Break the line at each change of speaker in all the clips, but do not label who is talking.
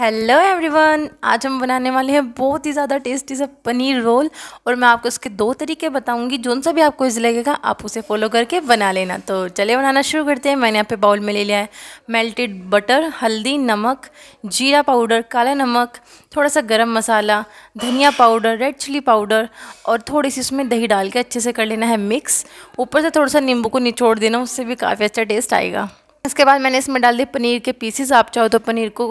hello everyone आज हम बनाने वाले हैं बहुत ही ज़्यादा टेस्टी सा पनीर रोल और मैं आपको इसके दो तरीके बताऊंगी जो सा भी आपको इस लगेगा आप उसे फॉलो करके बना लेना तो चले बनाना शुरू करते हैं मैंने यहाँ पे बाउल में ले लिया है मेल्टेड बटर हल्दी नमक जीरा पाउडर काला नमक थोड़ा सा गरम मसाला धनिया पाउडर रेड चिली पाउडर और थोड़ी सी उसमें दही डाल के अच्छे से कर लेना है मिक्स ऊपर से थोड़ा सा नींबू को निचोड़ देना उससे भी काफ़ी अच्छा टेस्ट आएगा इसके बाद मैंने इसमें डाल दी पनीर के पीसेस आप चाहो तो पनीर को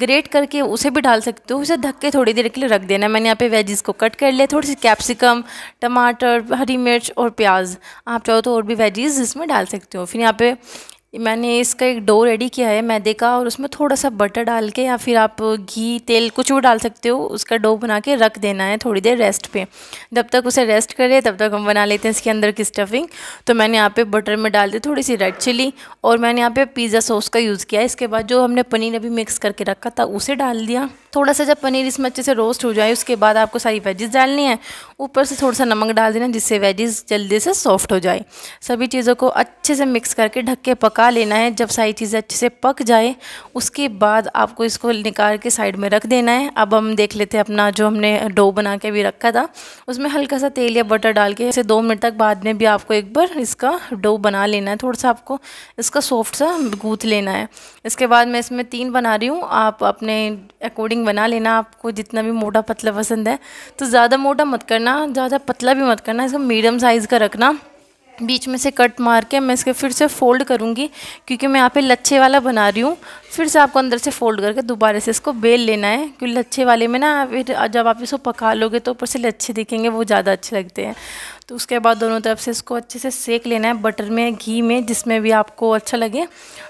ग्रेट करके उसे भी डाल सकते हो उसे ढक के थोड़ी देर के लिए रख देना मैंने यहाँ पे वेजिस को कट कर लिया थोड़ी सी कैप्सिकम टमाटर हरी मिर्च और प्याज आप चाहो तो और भी वेजेस इसमें डाल सकते हो फिर यहाँ पे मैंने इसका एक डो रेडी किया है मैदे का और उसमें थोड़ा सा बटर डाल के या फिर आप घी तेल कुछ भी डाल सकते हो उसका डो बना के रख देना है थोड़ी देर रेस्ट पे जब तक उसे रेस्ट करे तब तक हम बना लेते हैं इसके अंदर की स्टफिंग तो मैंने यहाँ पे बटर में डाल दी थोड़ी सी रेड चिली और मैंने यहाँ पे पिज़्ज़ा सॉस का यूज़ किया इसके बाद जो हमने पनीर अभी मिक्स करके रखा था उसे डाल दिया थोड़ा सा जब पनीर इसमें अच्छे से रोस्ट हो जाए उसके बाद आपको सारी वेजेस डालनी है ऊपर से थोड़ा सा नमक डाल देना जिससे वेजेस जल्दी से सॉफ्ट हो जाए सभी चीज़ों को अच्छे से मिक्स करके ढक के पका लेना है जब सारी चीज़ें अच्छे से पक जाए उसके बाद आपको इसको निकाल के साइड में रख देना है अब हम देख लेते हैं अपना जो हमने डो बना के भी रखा था उसमें हल्का सा तेल या बटर डाल के इसे दो मिनट तक बाद में भी आपको एक बार इसका डो बना लेना है थोड़ा सा आपको इसका सॉफ्ट सा गूँथ लेना है इसके बाद मैं इसमें तीन बना रही हूँ आप अपने अकॉर्डिंग स्टफिंग बना लेना आपको जितना भी मोटा पतला पसंद है तो ज़्यादा मोटा मत करना ज़्यादा पतला भी मत करना इसको मीडियम साइज़ का रखना बीच में से कट मार के मैं इसके फिर से फोल्ड करूँगी क्योंकि मैं यहाँ पे लच्छे वाला बना रही हूँ फिर से आपको अंदर से फोल्ड करके दोबारा से इसको बेल लेना है क्योंकि लच्छे वाले में ना फिर जब आप इसको पका लोगे तो ऊपर से लच्छे दिखेंगे वो ज़्यादा अच्छे लगते हैं तो उसके बाद दोनों तरफ से इसको अच्छे से सेक लेना है बटर में घी में जिसमें भी आपको अच्छा लगे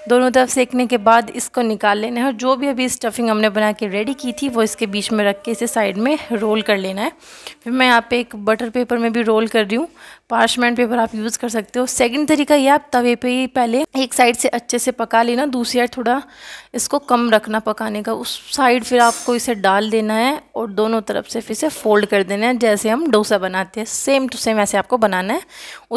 दोनों तरफ सेकने के बाद इसको निकाल लेना है और जो भी अभी स्टफिंग हमने बना के रेडी की थी वो इसके बीच में रख के इसे साइड में रोल कर लेना है फिर मैं यहाँ पे एक बटर पेपर में भी रोल कर रही हूँ पार्शमेंट पेपर आप यूज़ कर सकते हो सेकेंड तरीका ये आप तवे पर ही पहले एक साइड से अच्छे से पका लेना दूसरी साइड थोड़ा इसको कम रखना पकाने का उस साइड फिर आपको इसे डाल देना है और दोनों तरफ से फिर से फोल्ड कर देना है जैसे हम डोसा बनाते हैं सेम टू सेम ऐसे आपको बनाना है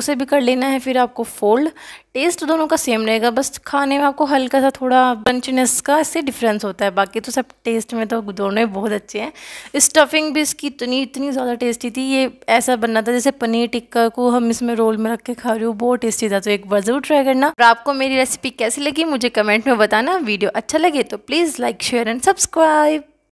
उसे भी कर लेना है फिर आपको फोल्ड टेस्ट दोनों का सेम रहेगा बस खाने में आपको हल्का सा थोड़ा बंचनेस का इससे डिफरेंस होता है बाकी तो सब टेस्ट में तो दोनों ही बहुत अच्छे हैं स्टफिंग भी इसकी इतनी इतनी ज़्यादा टेस्टी थी ये ऐसा बनना था जैसे पनीर टिक्का को हम इसमें रोल में रख के खा रही हो बहुत टेस्टी था तो एक बार ज़रूर ट्राई करना और आपको मेरी रेसिपी कैसी लगी मुझे कमेंट में बताना वीडियो अच्छा लगे तो please like share and subscribe